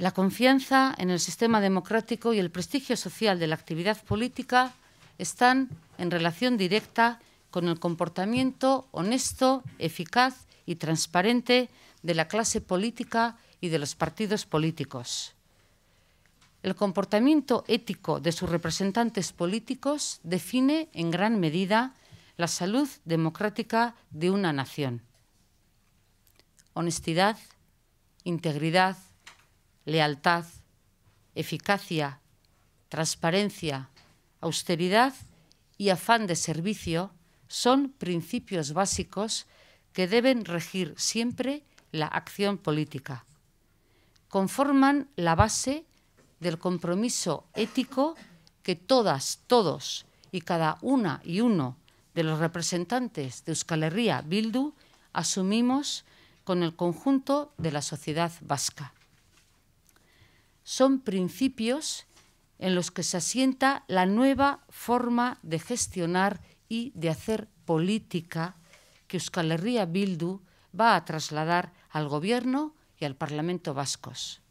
La confianza en el sistema democrático y el prestigio social de la actividad política están en relación directa con el comportamiento honesto, eficaz y transparente de la clase política y de los partidos políticos. El comportamiento ético de sus representantes políticos define en gran medida la salud democrática de una nación. Honestidad, integridad, lealtad, eficacia, transparencia, austeridad y afán de servicio son principios básicos que deben regir siempre la acción política. Conforman la base del compromiso ético que todas, todos y cada una y uno de los representantes de Euskal Herria Bildu asumimos con el conjunto de la sociedad vasca son principios en los que se asienta la nueva forma de gestionar y de hacer política que Euskal Herria Bildu va a trasladar al Gobierno y al Parlamento vascos.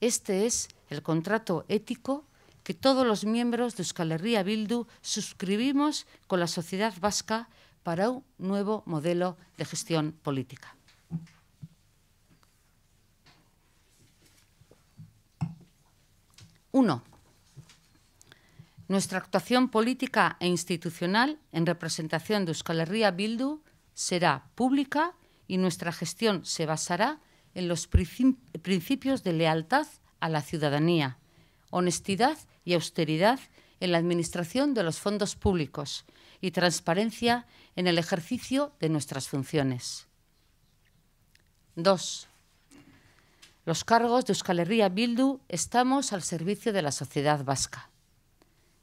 Este es el contrato ético que todos los miembros de Euskal Herria Bildu suscribimos con la sociedad vasca para un nuevo modelo de gestión política. 1. nuestra actuación política e institucional en representación de Euskal Herria Bildu será pública y nuestra gestión se basará en los principios de lealtad a la ciudadanía, honestidad y austeridad en la administración de los fondos públicos y transparencia en el ejercicio de nuestras funciones. 2. Los cargos de Euskal Herria Bildu estamos al servicio de la sociedad vasca.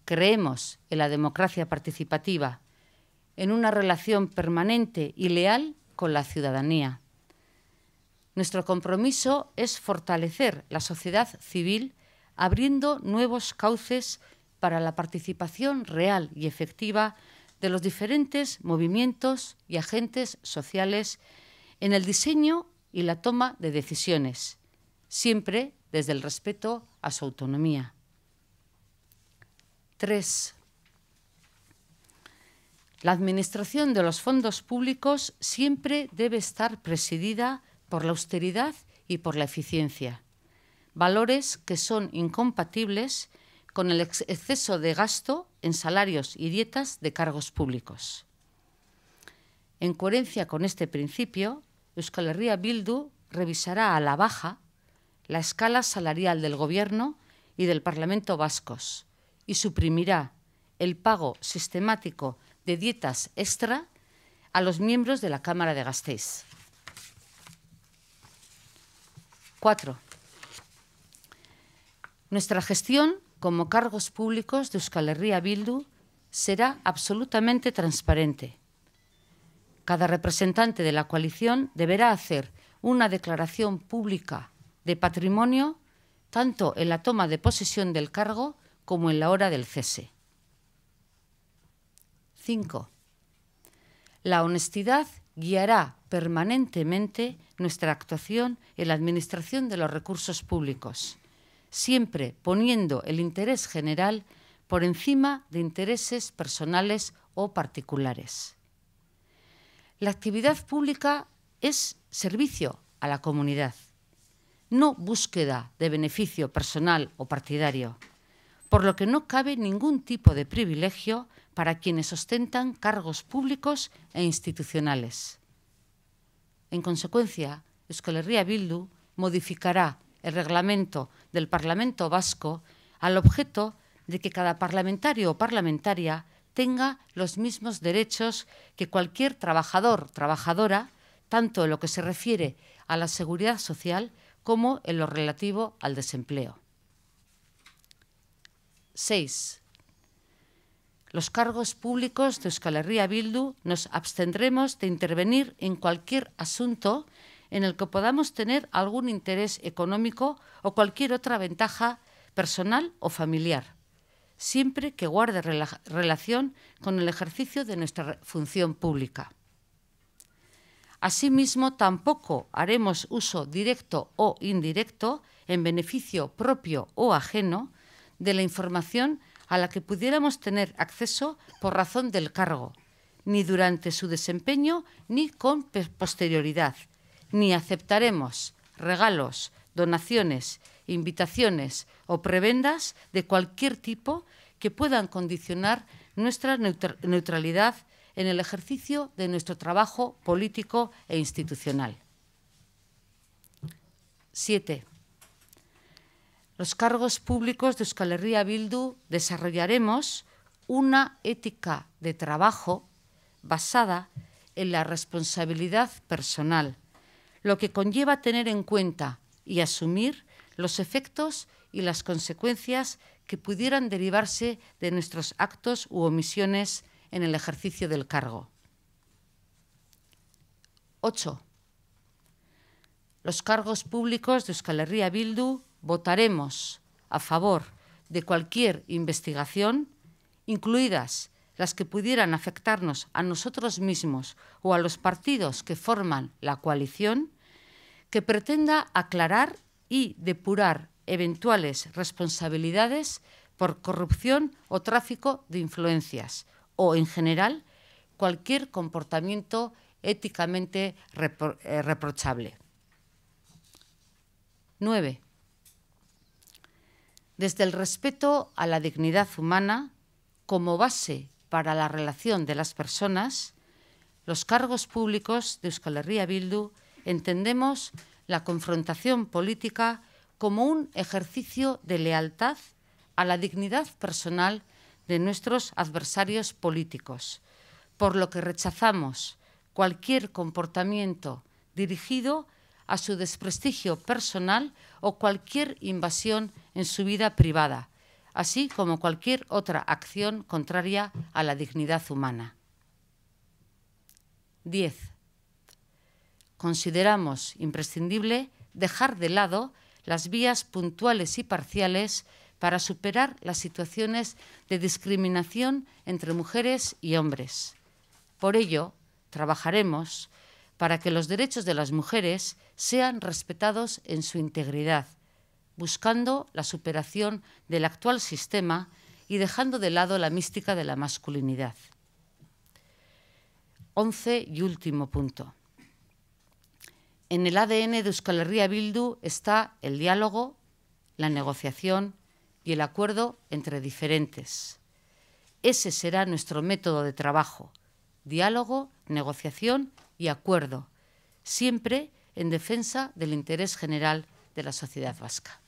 Creemos en la democracia participativa, en una relación permanente y leal con la ciudadanía. Nuestro compromiso es fortalecer la sociedad civil abriendo nuevos cauces para la participación real y efectiva de los diferentes movimientos y agentes sociales en el diseño y la toma de decisiones, siempre desde el respeto a su autonomía. 3. la administración de los fondos públicos siempre debe estar presidida por la austeridad y por la eficiencia, valores que son incompatibles con el exceso de gasto en salarios y dietas de cargos públicos. En coherencia con este principio, Euskal Herria Bildu revisará a la baja la escala salarial del Gobierno y del Parlamento vascos y suprimirá el pago sistemático de dietas extra a los miembros de la Cámara de Gasteiz. 4. Nuestra gestión como cargos públicos de Euskal Herria Bildu será absolutamente transparente. Cada representante de la coalición deberá hacer una declaración pública de patrimonio tanto en la toma de posesión del cargo como en la hora del cese. 5. La honestidad guiará permanentemente nuestra actuación en la administración de los recursos públicos, siempre poniendo el interés general por encima de intereses personales o particulares. La actividad pública es servicio a la comunidad no búsqueda de beneficio personal o partidario, por lo que no cabe ningún tipo de privilegio para quienes ostentan cargos públicos e institucionales. En consecuencia, Euskal Bildu modificará el reglamento del Parlamento Vasco al objeto de que cada parlamentario o parlamentaria tenga los mismos derechos que cualquier trabajador, o trabajadora, tanto en lo que se refiere a la seguridad social como en lo relativo al desempleo. 6. Los cargos públicos de Euskal Bildu nos abstendremos de intervenir en cualquier asunto en el que podamos tener algún interés económico o cualquier otra ventaja personal o familiar, siempre que guarde relación con el ejercicio de nuestra función pública. Asimismo, tampoco haremos uso directo o indirecto, en beneficio propio o ajeno, de la información a la que pudiéramos tener acceso por razón del cargo, ni durante su desempeño ni con posterioridad, ni aceptaremos regalos, donaciones, invitaciones o prebendas de cualquier tipo que puedan condicionar nuestra neutralidad en el ejercicio de nuestro trabajo político e institucional. 7. Los cargos públicos de Euskal Herria Bildu desarrollaremos una ética de trabajo basada en la responsabilidad personal, lo que conlleva tener en cuenta y asumir los efectos y las consecuencias que pudieran derivarse de nuestros actos u omisiones en el ejercicio del cargo. 8. Los cargos públicos de Euskal Herria Bildu votaremos a favor de cualquier investigación, incluidas las que pudieran afectarnos a nosotros mismos o a los partidos que forman la coalición, que pretenda aclarar y depurar eventuales responsabilidades por corrupción o tráfico de influencias, o en general cualquier comportamiento éticamente eh, reprochable. 9. Desde el respeto a la dignidad humana como base para la relación de las personas, los cargos públicos de Euskal Herria Bildu entendemos la confrontación política como un ejercicio de lealtad a la dignidad personal de nuestros adversarios políticos, por lo que rechazamos cualquier comportamiento dirigido a su desprestigio personal o cualquier invasión en su vida privada, así como cualquier otra acción contraria a la dignidad humana. 10. Consideramos imprescindible dejar de lado las vías puntuales y parciales para superar las situaciones de discriminación entre mujeres y hombres. Por ello, trabajaremos para que los derechos de las mujeres sean respetados en su integridad, buscando la superación del actual sistema y dejando de lado la mística de la masculinidad. Once y último punto. En el ADN de Euskal Herria Bildu está el diálogo, la negociación, y el acuerdo entre diferentes. Ese será nuestro método de trabajo, diálogo, negociación y acuerdo, siempre en defensa del interés general de la sociedad vasca.